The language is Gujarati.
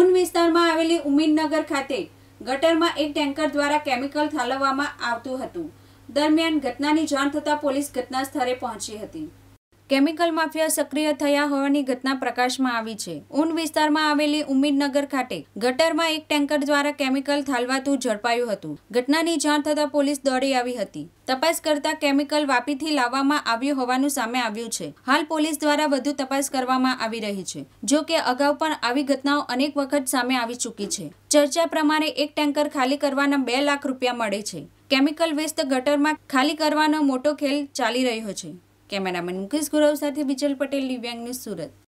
ઉન વિસ્તારમાં આવેલી ઉમીનનગર ખાતે ગટરમાં એક ટેન્કર દ્વારા કેમિકલ ઠાલવવામાં આવતું હતું દરમિયાન ઘટનાની જાણ થતાં પોલીસ ઘટના સ્થળે પહોંચી હતી કેમિકલ માફિયા સક્રિય થયા હોવાની ઘટના પ્રકાશમાં આવી છે ઉન વિસ્તારમાં આવેલી ઉમીદનગર ખાતે ગટરમાં એક ટેન્કર દ્વારા કેમિકલ થાલવાતું ઝડપાયું હતું ઘટનાની જાણ થતાં પોલીસ દોડી આવી હતી તપાસ કરતા કેમિકલ વાપીથી લાવવામાં આવ્યું હોવાનું સામે આવ્યું છે હાલ પોલીસ દ્વારા વધુ તપાસ કરવામાં આવી રહી છે જો કે અગાઉ પણ આવી ઘટનાઓ અનેક વખત સામે આવી ચૂકી છે ચર્ચા પ્રમાણે એક ટેન્કર ખાલી કરવાના બે લાખ રૂપિયા મળે છે કેમિકલ વેસ્ટ ગટરમાં ખાલી કરવાનો મોટો ખેલ ચાલી રહ્યો છે કેમેરામેન મુકેશ ગુરવ સાથે બિજલ પટેલ દિવ્યાંગ ન્યૂઝ સુરત